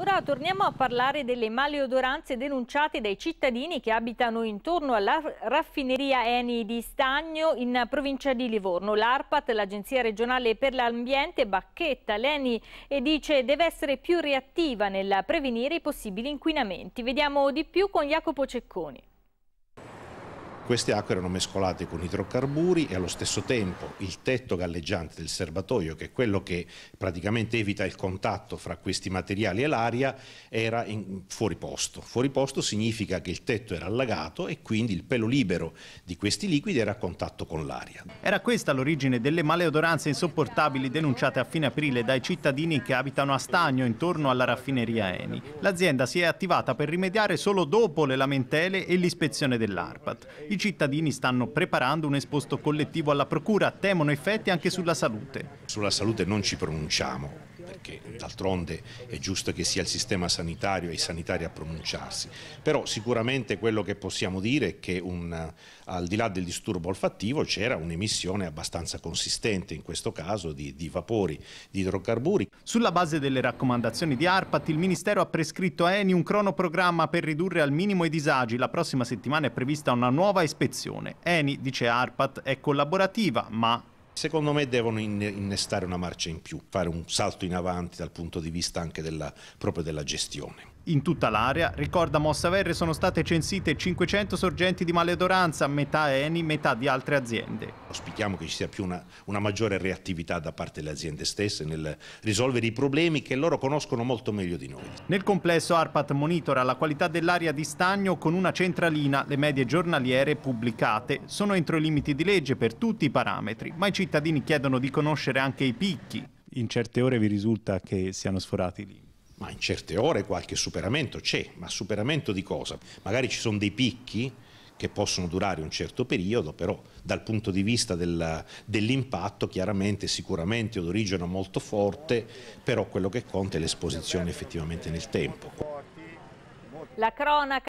Ora torniamo a parlare delle maleodoranze denunciate dai cittadini che abitano intorno alla raffineria Eni di Stagno in provincia di Livorno. L'ARPAT, l'Agenzia regionale per l'ambiente, bacchetta l'Eni e eh, dice deve essere più reattiva nel prevenire i possibili inquinamenti. Vediamo di più con Jacopo Cecconi. Queste acque erano mescolate con idrocarburi e allo stesso tempo il tetto galleggiante del serbatoio, che è quello che praticamente evita il contatto fra questi materiali e l'aria, era fuori posto. Fuori posto significa che il tetto era allagato e quindi il pelo libero di questi liquidi era a contatto con l'aria. Era questa l'origine delle maleodoranze insopportabili denunciate a fine aprile dai cittadini che abitano a Stagno intorno alla raffineria Eni. L'azienda si è attivata per rimediare solo dopo le lamentele e l'ispezione dell'ARPAT. Il i cittadini stanno preparando un esposto collettivo alla Procura, temono effetti anche sulla salute. Sulla salute non ci pronunciamo, perché d'altronde è giusto che sia il sistema sanitario e i sanitari a pronunciarsi, però sicuramente quello che possiamo dire è che un, eh, al di là del disturbo olfattivo c'era un'emissione abbastanza consistente in questo caso di, di vapori di idrocarburi. Sulla base delle raccomandazioni di ARPAT il Ministero ha prescritto a Eni un cronoprogramma per ridurre al minimo i disagi, la prossima settimana è prevista una nuova ispezione. Eni, dice ARPAT, è collaborativa ma Secondo me devono innestare una marcia in più, fare un salto in avanti dal punto di vista anche della, proprio della gestione. In tutta l'area, ricorda Mossa Verre, sono state censite 500 sorgenti di maledoranza, metà ENI, metà di altre aziende. Auspichiamo che ci sia più una, una maggiore reattività da parte delle aziende stesse nel risolvere i problemi che loro conoscono molto meglio di noi. Nel complesso ARPAT monitora la qualità dell'aria di stagno con una centralina. Le medie giornaliere pubblicate sono entro i limiti di legge per tutti i parametri, ma i cittadini chiedono di conoscere anche i picchi. In certe ore vi risulta che siano sforati i limiti ma in certe ore qualche superamento c'è, ma superamento di cosa? Magari ci sono dei picchi che possono durare un certo periodo, però dal punto di vista del, dell'impatto chiaramente sicuramente origine molto forte, però quello che conta è l'esposizione effettivamente nel tempo. La cronaca